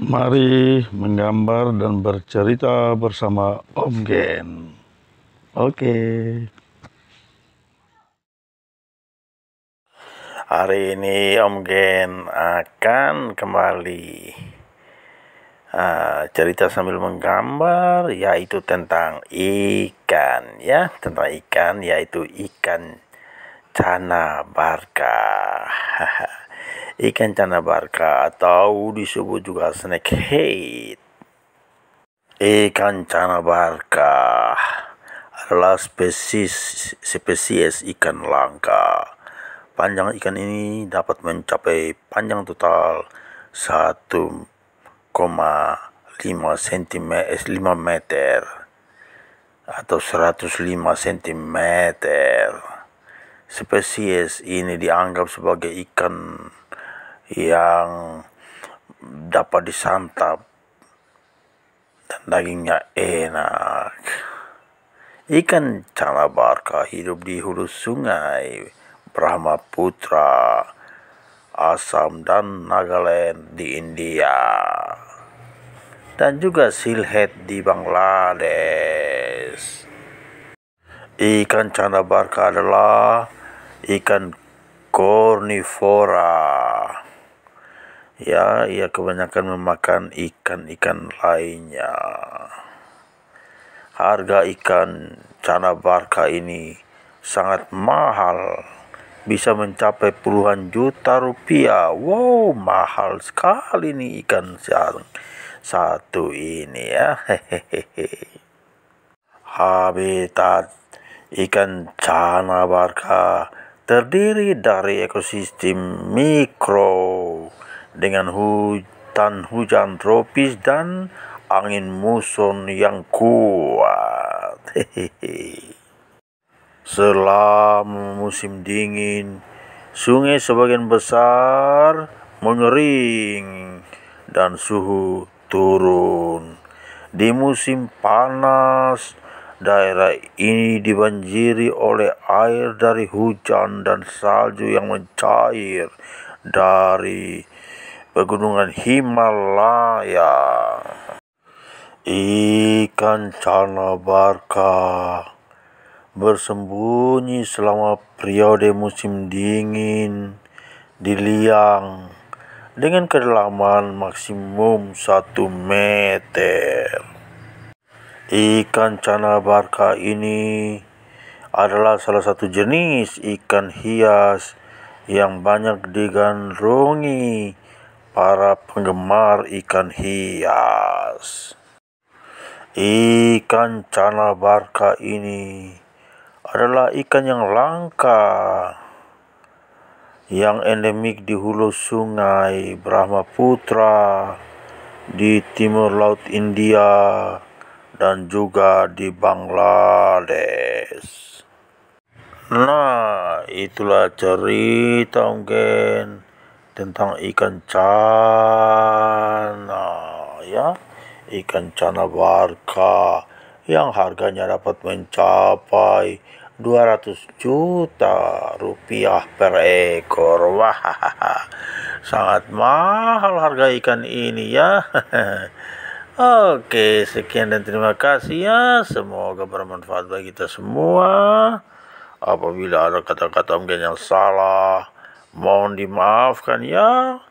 Mari menggambar dan bercerita bersama Om Gen. Oke. Okay. Hari ini Om Gen akan kembali uh, cerita sambil menggambar, yaitu tentang ikan, ya, tentang ikan, yaitu ikan cana barca. ikan cana barka atau disebut juga snake head. Ikan cana barka adalah spesies spesies ikan langka. Panjang ikan ini dapat mencapai panjang total 1,5 cm 5 meter atau 105 cm spesies ini dianggap sebagai ikan yang dapat disantap dan dagingnya enak. Ikan cana barka hidup di hulu sungai Brahmaputra, Putra, Assam dan Nagaland di India. Dan juga silhet di Bangladesh. Ikan cana barka adalah ikan kornifora, ya ia kebanyakan memakan ikan-ikan lainnya harga ikan cana barca ini sangat mahal bisa mencapai puluhan juta rupiah wow mahal sekali nih ikan satu ini ya hehehe habitat ikan cana barca terdiri dari ekosistem mikro dengan hutan hujan tropis dan angin muson yang kuat. Selama musim dingin, sungai sebagian besar mengering dan suhu turun. Di musim panas, Daerah ini dibanjiri oleh air dari hujan dan salju yang mencair dari pegunungan Himalaya. Ikan cana barka bersembunyi selama periode musim dingin di liang dengan kedalaman maksimum satu meter. Ikan cana barka ini adalah salah satu jenis ikan hias yang banyak digandrungi para penggemar ikan hias. Ikan cana barka ini adalah ikan yang langka yang endemik di hulu sungai Brahmaputra di timur laut India dan juga di Bangladesh. Nah, itulah cerita mungkin tentang ikan cana ya. Ikan cana barca yang harganya dapat mencapai 200 juta rupiah per ekor. Wah, sangat mahal harga ikan ini ya. Oke, sekian dan terima kasih ya. Semoga bermanfaat bagi kita semua. Apabila ada kata-kata mungkin yang salah, mohon dimaafkan ya.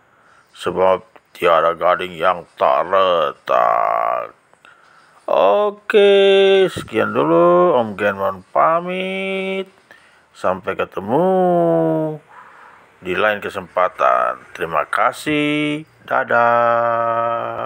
Sebab tiada gading yang tak retak. Oke, sekian dulu. Om Genmon pamit. Sampai ketemu di lain kesempatan. Terima kasih. Dadah.